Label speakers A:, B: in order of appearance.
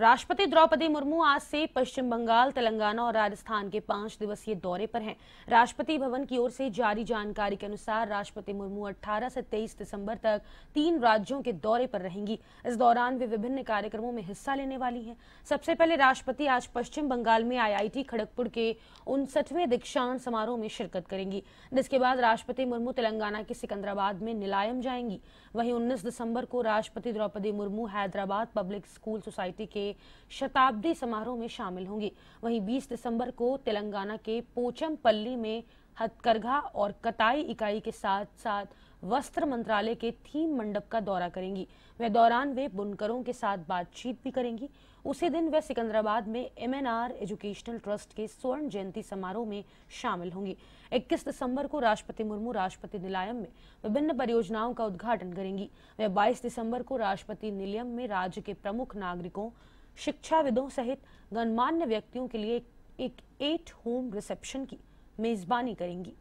A: राष्ट्रपति द्रौपदी मुर्मू आज से पश्चिम बंगाल तेलंगाना और राजस्थान के पांच दिवसीय दौरे पर हैं राष्ट्रपति भवन की ओर से जारी जानकारी के अनुसार राष्ट्रपति मुर्मू 18 से 23 दिसंबर तक तीन राज्यों के दौरे पर रहेंगी इस दौरान वे विभिन्न कार्यक्रमों में हिस्सा लेने वाली हैं सबसे पहले राष्ट्रपति आज पश्चिम बंगाल में आई खड़गपुर के उनसठवें दीक्षांत समारोह में शिरकत करेंगी जिसके बाद राष्ट्रपति मुर्मू तेलंगाना के सिकंदराबाद में निलायम जाएंगी वहीं उन्नीस दिसंबर को राष्ट्रपति Draupadi Murmu Hyderabad public school society के शताब्दी समारोह में शामिल होंगी वहीं 20 दिसंबर को तेलंगाना के पोचमपल्ली में हथकरघा और कताई इकाई के साथ साथ वस्त्र मंत्रालय के थीम मंडप का दौरा करेंगी वे दौरान वे बुनकरों के साथ बातचीत भी करेंगी उसी दिन वे सिकंदराबाद में एम एजुकेशनल ट्रस्ट के स्वर्ण जयंती समारोह में शामिल होंगी 21 दिसंबर को राष्ट्रपति मुर्मू राष्ट्रपति निलायम में विभिन्न परियोजनाओं का उद्घाटन करेंगी वे 22 दिसंबर को राष्ट्रपति निलयम में राज्य के प्रमुख नागरिकों शिक्षाविदों सहित गणमान्य व्यक्तियों के लिए एक एट होम रिसेप्शन की मेजबानी करेंगी